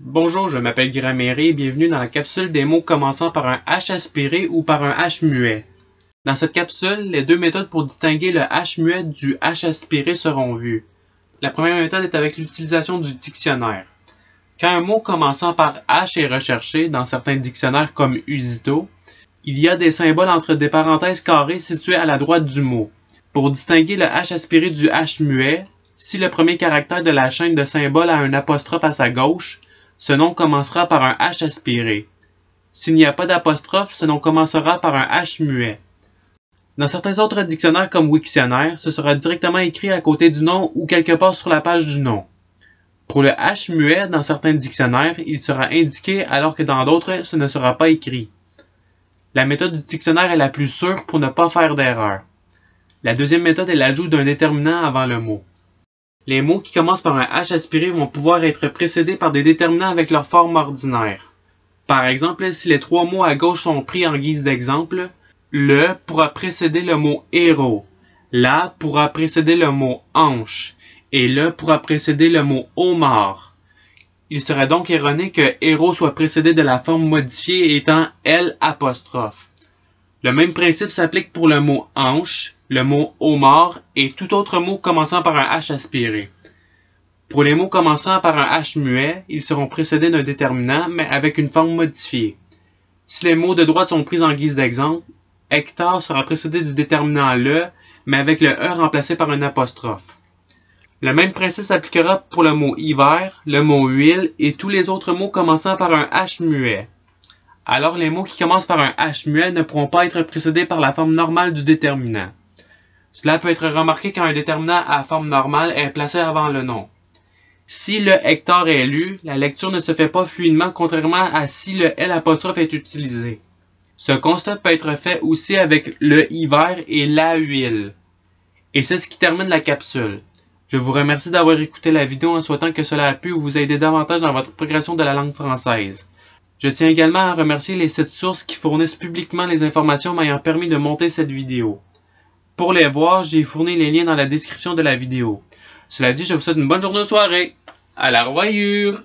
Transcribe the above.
Bonjour, je m'appelle Grammaire et bienvenue dans la capsule des mots commençant par un H aspiré ou par un H muet. Dans cette capsule, les deux méthodes pour distinguer le H muet du H aspiré seront vues. La première méthode est avec l'utilisation du dictionnaire. Quand un mot commençant par H est recherché dans certains dictionnaires comme Usito, il y a des symboles entre des parenthèses carrées situés à la droite du mot. Pour distinguer le H aspiré du H muet, si le premier caractère de la chaîne de symboles a un apostrophe à sa gauche, ce nom commencera par un H aspiré. S'il n'y a pas d'apostrophe, ce nom commencera par un H muet. Dans certains autres dictionnaires comme Wiktionnaire, ce sera directement écrit à côté du nom ou quelque part sur la page du nom. Pour le H muet dans certains dictionnaires, il sera indiqué alors que dans d'autres, ce ne sera pas écrit. La méthode du dictionnaire est la plus sûre pour ne pas faire d'erreur. La deuxième méthode est l'ajout d'un déterminant avant le mot. Les mots qui commencent par un H aspiré vont pouvoir être précédés par des déterminants avec leur forme ordinaire. Par exemple, si les trois mots à gauche sont pris en guise d'exemple, le pourra précéder le mot héros, la pourra précéder le mot hanche et le pourra précéder le mot homard. Il serait donc erroné que héros soit précédé de la forme modifiée étant L'. Le même principe s'applique pour le mot hanche, le mot homard et tout autre mot commençant par un H aspiré. Pour les mots commençant par un H muet, ils seront précédés d'un déterminant, mais avec une forme modifiée. Si les mots de droite sont pris en guise d'exemple, hectare sera précédé du déterminant le, mais avec le e remplacé par une apostrophe. Le même principe s'appliquera pour le mot hiver, le mot huile et tous les autres mots commençant par un H muet. Alors les mots qui commencent par un H muet ne pourront pas être précédés par la forme normale du déterminant. Cela peut être remarqué quand un déterminant à forme normale est placé avant le nom. Si le hectare est lu, la lecture ne se fait pas fluidement contrairement à si le L est utilisé. Ce constat peut être fait aussi avec le hiver et la huile. Et c'est ce qui termine la capsule. Je vous remercie d'avoir écouté la vidéo en souhaitant que cela a pu vous aider davantage dans votre progression de la langue française. Je tiens également à remercier les sites sources qui fournissent publiquement les informations m'ayant permis de monter cette vidéo. Pour les voir, j'ai fourni les liens dans la description de la vidéo. Cela dit, je vous souhaite une bonne journée ou soirée. À la revoyure!